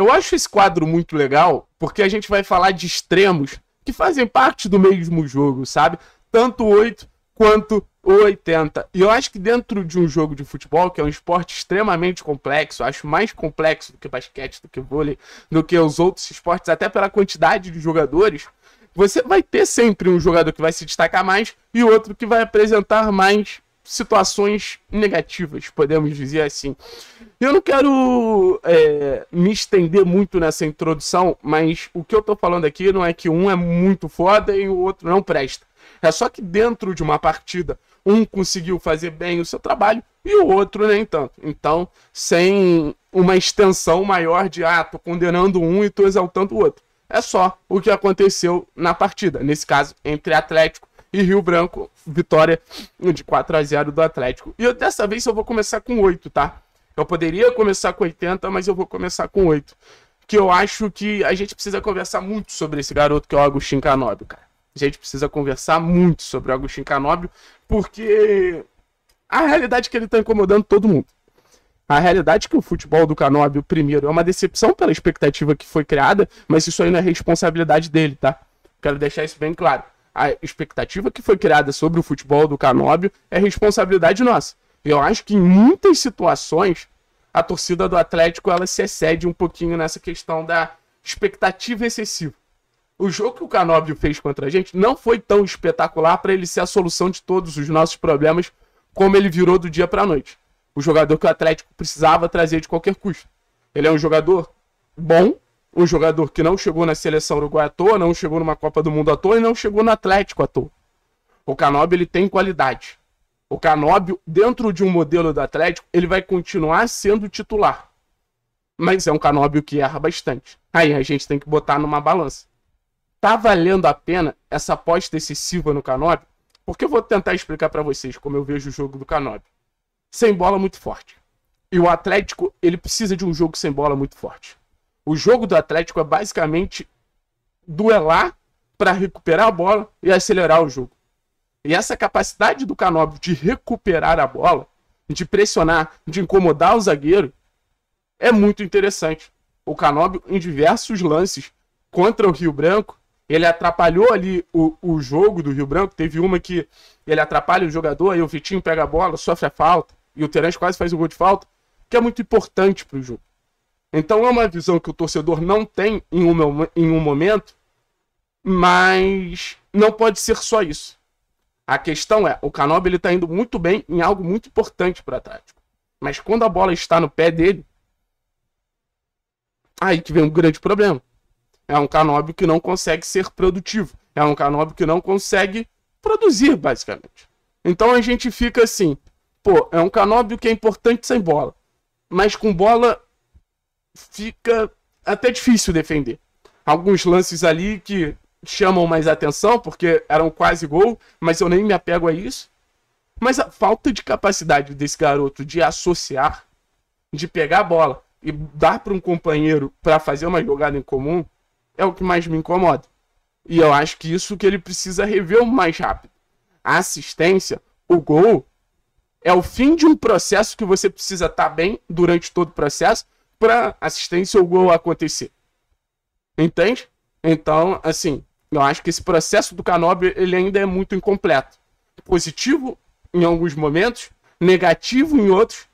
Eu acho esse quadro muito legal, porque a gente vai falar de extremos que fazem parte do mesmo jogo, sabe? Tanto 8 quanto 80. E eu acho que dentro de um jogo de futebol, que é um esporte extremamente complexo, acho mais complexo do que basquete, do que vôlei, do que os outros esportes, até pela quantidade de jogadores, você vai ter sempre um jogador que vai se destacar mais e outro que vai apresentar mais situações negativas, podemos dizer assim. Eu não quero é, me estender muito nessa introdução, mas o que eu tô falando aqui não é que um é muito foda e o outro não presta. É só que dentro de uma partida, um conseguiu fazer bem o seu trabalho e o outro nem tanto. Então, sem uma extensão maior de ah, tô condenando um e tô exaltando o outro. É só o que aconteceu na partida, nesse caso, entre Atlético e Rio Branco, vitória de 4 a 0 do Atlético. E eu, dessa vez eu vou começar com 8, tá? Eu poderia começar com 80, mas eu vou começar com 8. Que eu acho que a gente precisa conversar muito sobre esse garoto que é o Agostinho Canobio, cara. A gente precisa conversar muito sobre o Agostinho Canobio, porque a realidade é que ele tá incomodando todo mundo. A realidade é que o futebol do Canobio, primeiro, é uma decepção pela expectativa que foi criada, mas isso aí não é responsabilidade dele, tá? Quero deixar isso bem claro a expectativa que foi criada sobre o futebol do Canóbio é responsabilidade nossa. Eu acho que em muitas situações a torcida do Atlético ela se excede um pouquinho nessa questão da expectativa excessiva. O jogo que o Canóbio fez contra a gente não foi tão espetacular para ele ser a solução de todos os nossos problemas como ele virou do dia para a noite. O jogador que o Atlético precisava trazer de qualquer custo. Ele é um jogador bom, um jogador que não chegou na seleção uruguaia à toa, não chegou numa Copa do Mundo à toa e não chegou no Atlético à toa. O Canóbio ele tem qualidade. O Canóbio, dentro de um modelo do Atlético, ele vai continuar sendo titular. Mas é um Canóbio que erra bastante. Aí a gente tem que botar numa balança. Tá valendo a pena essa aposta excessiva no Canóbio? Porque eu vou tentar explicar para vocês como eu vejo o jogo do Canóbio. Sem bola muito forte. E o Atlético, ele precisa de um jogo sem bola muito forte. O jogo do Atlético é basicamente duelar para recuperar a bola e acelerar o jogo. E essa capacidade do Canóbio de recuperar a bola, de pressionar, de incomodar o zagueiro, é muito interessante. O Canóbio, em diversos lances contra o Rio Branco, ele atrapalhou ali o, o jogo do Rio Branco. Teve uma que ele atrapalha o jogador, aí o Vitinho pega a bola, sofre a falta, e o Terence quase faz o gol de falta, que é muito importante para o jogo. Então é uma visão que o torcedor não tem em um, em um momento, mas não pode ser só isso. A questão é, o Canobi ele está indo muito bem em algo muito importante para Atlético. Mas quando a bola está no pé dele, aí que vem um grande problema. É um Canobi que não consegue ser produtivo. É um Canobi que não consegue produzir, basicamente. Então a gente fica assim, pô, é um Canobi que é importante sem bola. Mas com bola fica até difícil defender. Alguns lances ali que chamam mais atenção, porque eram quase gol, mas eu nem me apego a isso. Mas a falta de capacidade desse garoto de associar, de pegar a bola e dar para um companheiro para fazer uma jogada em comum, é o que mais me incomoda. E eu acho que isso que ele precisa rever o mais rápido. A assistência, o gol, é o fim de um processo que você precisa estar tá bem durante todo o processo para assistência ou gol acontecer. Entende? Então, assim, eu acho que esse processo do Canobi ele ainda é muito incompleto. Positivo em alguns momentos, negativo em outros.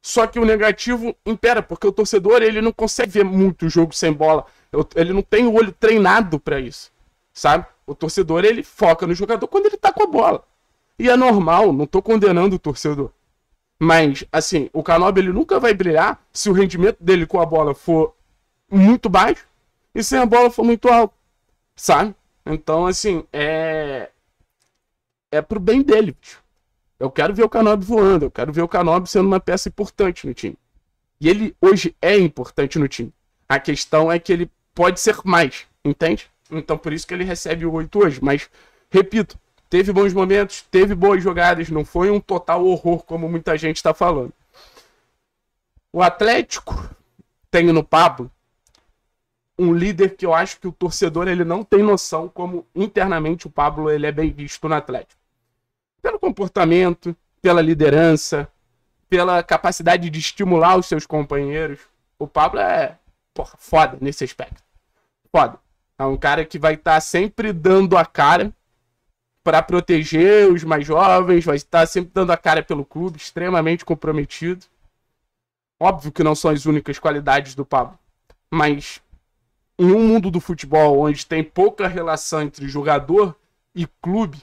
Só que o negativo impera, porque o torcedor ele não consegue ver muito o jogo sem bola. Ele não tem o olho treinado para isso, sabe? O torcedor ele foca no jogador quando ele tá com a bola. E é normal, não tô condenando o torcedor. Mas, assim, o Canobi ele nunca vai brilhar se o rendimento dele com a bola for muito baixo e se a bola for muito alta, sabe? Então, assim, é. É pro bem dele, bicho. Eu quero ver o Canobi voando, eu quero ver o Canobi sendo uma peça importante no time. E ele hoje é importante no time. A questão é que ele pode ser mais, entende? Então por isso que ele recebe o 8 hoje. Mas, repito, teve bons momentos, teve boas jogadas, não foi um total horror como muita gente está falando. O Atlético tem no Pablo um líder que eu acho que o torcedor ele não tem noção como internamente o Pablo ele é bem visto no Atlético. Pelo comportamento, pela liderança, pela capacidade de estimular os seus companheiros. O Pablo é porra, foda nesse aspecto. Foda. É um cara que vai estar tá sempre dando a cara para proteger os mais jovens, vai estar tá sempre dando a cara pelo clube, extremamente comprometido. Óbvio que não são as únicas qualidades do Pablo, mas em um mundo do futebol onde tem pouca relação entre jogador e clube,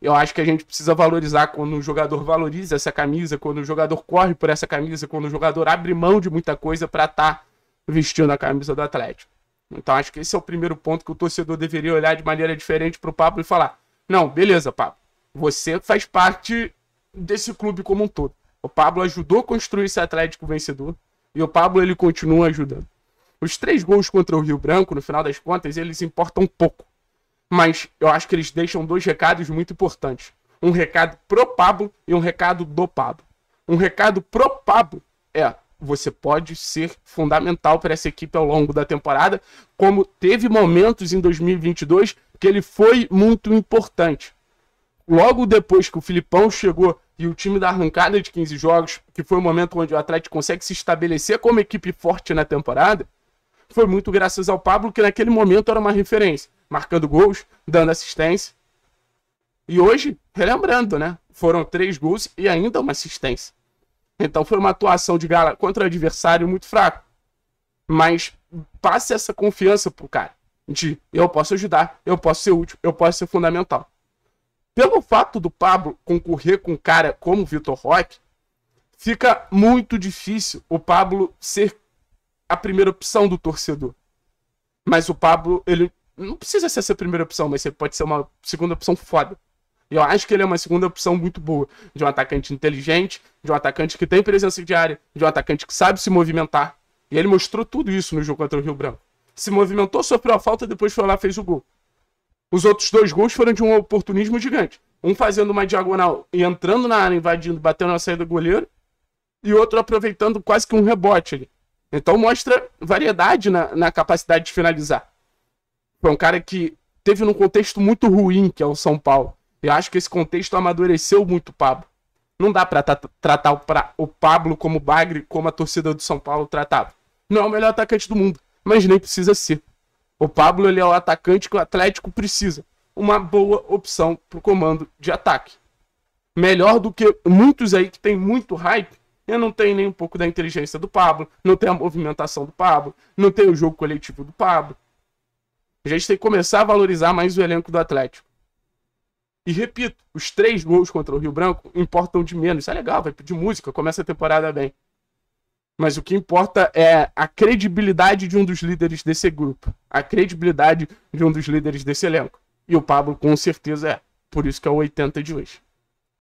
eu acho que a gente precisa valorizar quando o jogador valoriza essa camisa, quando o jogador corre por essa camisa, quando o jogador abre mão de muita coisa para estar tá vestindo a camisa do Atlético. Então acho que esse é o primeiro ponto que o torcedor deveria olhar de maneira diferente para o Pablo e falar: não, beleza, Pablo. Você faz parte desse clube como um todo. O Pablo ajudou a construir esse Atlético vencedor e o Pablo ele continua ajudando. Os três gols contra o Rio Branco, no final das contas, eles importam pouco. Mas eu acho que eles deixam dois recados muito importantes. Um recado pro Pablo e um recado do Pablo. Um recado pro Pablo é: você pode ser fundamental para essa equipe ao longo da temporada, como teve momentos em 2022 porque ele foi muito importante. Logo depois que o Filipão chegou e o time da arrancada de 15 jogos, que foi o momento onde o Atlético consegue se estabelecer como equipe forte na temporada, foi muito graças ao Pablo, que naquele momento era uma referência, marcando gols, dando assistência. E hoje, relembrando, né? Foram três gols e ainda uma assistência. Então foi uma atuação de gala contra o adversário muito fraco. Mas passe essa confiança pro cara de eu posso ajudar, eu posso ser útil, eu posso ser fundamental. Pelo fato do Pablo concorrer com um cara como Vitor Roque, fica muito difícil o Pablo ser a primeira opção do torcedor. Mas o Pablo, ele não precisa ser essa primeira opção, mas ele pode ser uma segunda opção foda. E eu acho que ele é uma segunda opção muito boa. De um atacante inteligente, de um atacante que tem presença diária, área, de um atacante que sabe se movimentar. E ele mostrou tudo isso no jogo contra o Rio Branco se movimentou, sofreu a falta, depois foi lá fez o gol. Os outros dois gols foram de um oportunismo gigante. Um fazendo uma diagonal e entrando na área, invadindo, batendo na saída do goleiro, e outro aproveitando quase que um rebote ali. Então mostra variedade na, na capacidade de finalizar. Foi um cara que teve num contexto muito ruim, que é o São Paulo. Eu acho que esse contexto amadureceu muito o Pablo. Não dá para tra tratar o, pra, o Pablo como bagre, como a torcida do São Paulo tratava. Não é o melhor atacante do mundo mas nem precisa ser. O Pablo ele é o atacante que o Atlético precisa. Uma boa opção para o comando de ataque. Melhor do que muitos aí que tem muito hype eu não tenho nem um pouco da inteligência do Pablo, não tenho a movimentação do Pablo, não tenho o jogo coletivo do Pablo. A gente tem que começar a valorizar mais o elenco do Atlético. E repito, os três gols contra o Rio Branco importam de menos. Isso é legal, vai pedir música, começa a temporada bem. Mas o que importa é a credibilidade de um dos líderes desse grupo, a credibilidade de um dos líderes desse elenco. E o Pablo com certeza é. Por isso que é o 80 de hoje.